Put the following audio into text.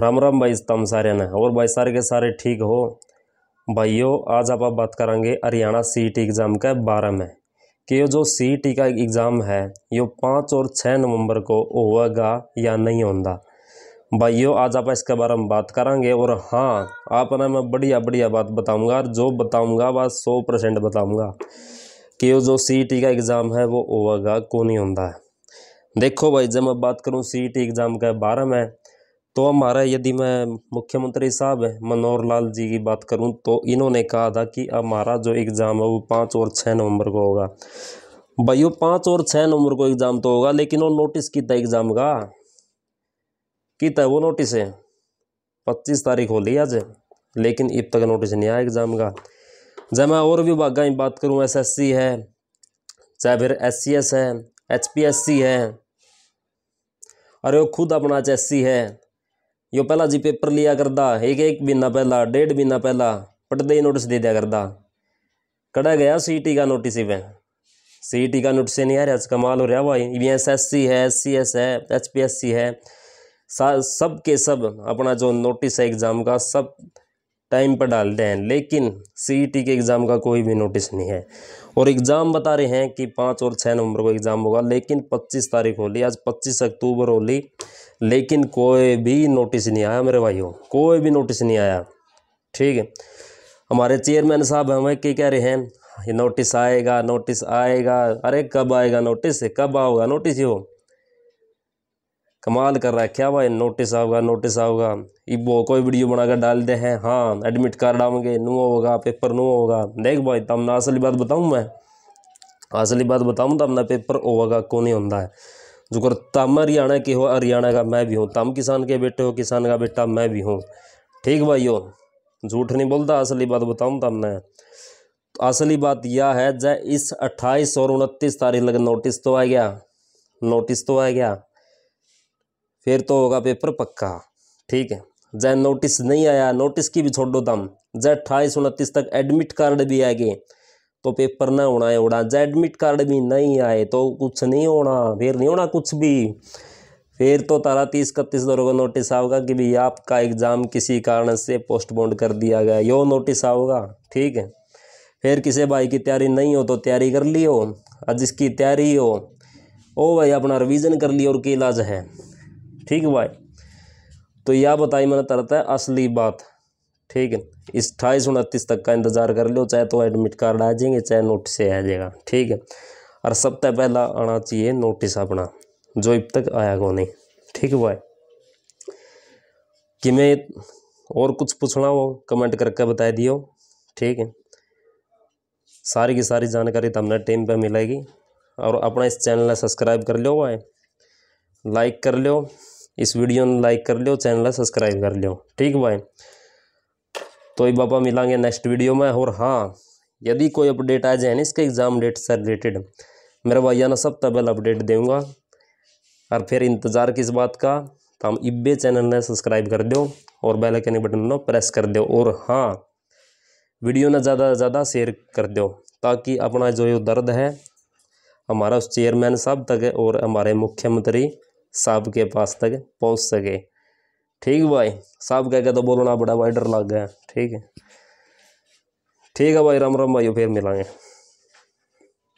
राम राम भाई तम सारे ने और भाई सारे के सारे ठीक हो भाइयों आज आप बात करेंगे हरियाणा सी टी एग्ज़ाम के बारे में कि ये जो सी टी e का एग्ज़ाम है ये पाँच और छः नवंबर को होगा या नहीं होगा भाइयों आज आप इसके बारे में बात करेंगे और हाँ आपने मैं बढ़िया बढ़िया बात बताऊंगा और जो बताऊंगा वह सौ परसेंट बताऊँगा कि ये जो सी टी e का एग्ज़ाम है वो होगा को नहीं होता है देखो भाई जब मैं बात करूँ सी टी एग्ज़ाम के बारे में तो हमारा यदि मैं मुख्यमंत्री साहब मनोहर लाल जी की बात करूं तो इन्होंने कहा था कि हमारा जो एग्ज़ाम है वो पाँच और छः नवंबर को होगा भाई वो पाँच और छः नवंबर को एग्ज़ाम तो होगा लेकिन वो नोटिस है एग्ज़ाम का है वो नोटिस है पच्चीस तारीख होली आज लेकिन अब तक नोटिस नहीं आया एग्ज़ाम का जब मैं और विभाग की बात करूँ एस एस सी है चाहे फिर एस सी एस है एच पी एस सी है अरे वो खुद अपना एच एस सी है यो पहला जी पेपर लिया करता एक एक महीना पहला डेढ़ महीना पहला पटदे नोटिस दे दिया करता कड़ा गया टी e का नोटिस इवें टी e का नोटिस नहीं आ रहा अच्छा कमाल हो रहा हुआ इवें एस एस सी है एस सी एस है एच पी एस सी है सब के सब अपना जो नोटिस है एग्ज़ाम का सब टाइम पर डालते हैं लेकिन सी e के एग्ज़ाम का कोई भी नोटिस नहीं है और एग्ज़ाम बता रहे हैं कि पाँच और छः नवंबर को एग्ज़ाम होगा लेकिन पच्चीस तारीख होली आज पच्चीस अक्टूबर होली लेकिन कोई भी नोटिस नहीं आया मेरे भाइयों कोई भी नोटिस नहीं आया ठीक है हमारे चेयरमैन साहब हमें क्या कह रहे हैं ये नोटिस आएगा नोटिस आएगा अरे कब आएगा नोटिस कब आओगा नोटिस ही हो कमाल कर रहा है क्या भाई नोटिस आओगा नोटिस आओगा इबो कोई वीडियो बनाकर डाल दे हैं हाँ एडमिट कार्ड आवेंगे नो होगा पेपर नो होगा देख भाई तब ना असली बात बताऊँ मैं असली बात बताऊँ तब ना पेपर होगा कौन नहीं होता है जो कर तम हरियाणा के हो हरियाणा का मैं भी हूँ तम किसान के बेटे हो किसान का बेटा मैं भी हूँ ठीक भाई हो झूठ नहीं बोलता असली बात बताऊँ तब ना तो असली बात यह है जै इस अट्ठाईस और उनतीस तारीख लग नोटिस तो आ गया नोटिस तो आ गया फिर तो होगा पेपर पक्का ठीक है जय नोटिस नहीं आया नोटिस की भी छोड़ो दम जय अट्ठाईस उनतीस तक एडमिट कार्ड भी आ गए तो पेपर ना होना है उड़ा जय एडमिट कार्ड भी नहीं आए तो कुछ नहीं होना फिर नहीं होना कुछ भी फिर तो तारा तीस इकतीस दौरों का नोटिस आओगा कि भाई आपका एग्ज़ाम किसी कारण से पोस्टपोन्ड कर दिया गया यो नोटिस आओगा ठीक है फिर किसी भाई की तैयारी नहीं हो तो तैयारी कर लियो और जिसकी तैयारी हो ओ भाई अपना रिवीजन कर लियो और की इलाज है ठीक है भाई तो यह बताई मैंने तरत है असली बात ठीक है इस अट्ठाईस उनतीस तक का इंतज़ार कर लो चाहे तो एडमिट कार्ड आ जाएंगे चाहे नोटिस आ जाएगा ठीक है और सबसे पहला आना चाहिए नोटिस अपना जो अब तक आया को नहीं ठीक है भाई कि मैं और कुछ पूछना हो कमेंट करके बता दियो ठीक है सारी की सारी जानकारी तुमने तो टाइम पर मिलेगी और अपना इस चैनल सब्सक्राइब कर लो भाई लाइक कर लो इस वीडियो ने लाइक कर लियो चैनल सब्सक्राइब कर लियो ठीक भाई तो ये बाबा मिलेंगे नेक्स्ट वीडियो में और हाँ यदि कोई अपडेट आ जाए ना इसके एग्ज़ाम डेट से रिलेटेड मेरा भैया ना सब तबल अपडेट दूंगा और फिर इंतज़ार किस बात का तो हम इब्बे चैनल ने सब्सक्राइब कर दो और बेल आइकन बटन ना प्रेस कर दो और हाँ वीडियो ने ज़्यादा से ज़्यादा शेयर कर दो ताकि अपना जो ये दर्द है हमारा उस चेयरमैन साहब तक और हमारे मुख्यमंत्री सब के पास तक पहुंच सके ठीक भाई सब कह के तो बोलना बड़ा भाई डर लग गया ठीक है ठीक है भाई राम राम भाई फिर मिलाएंगे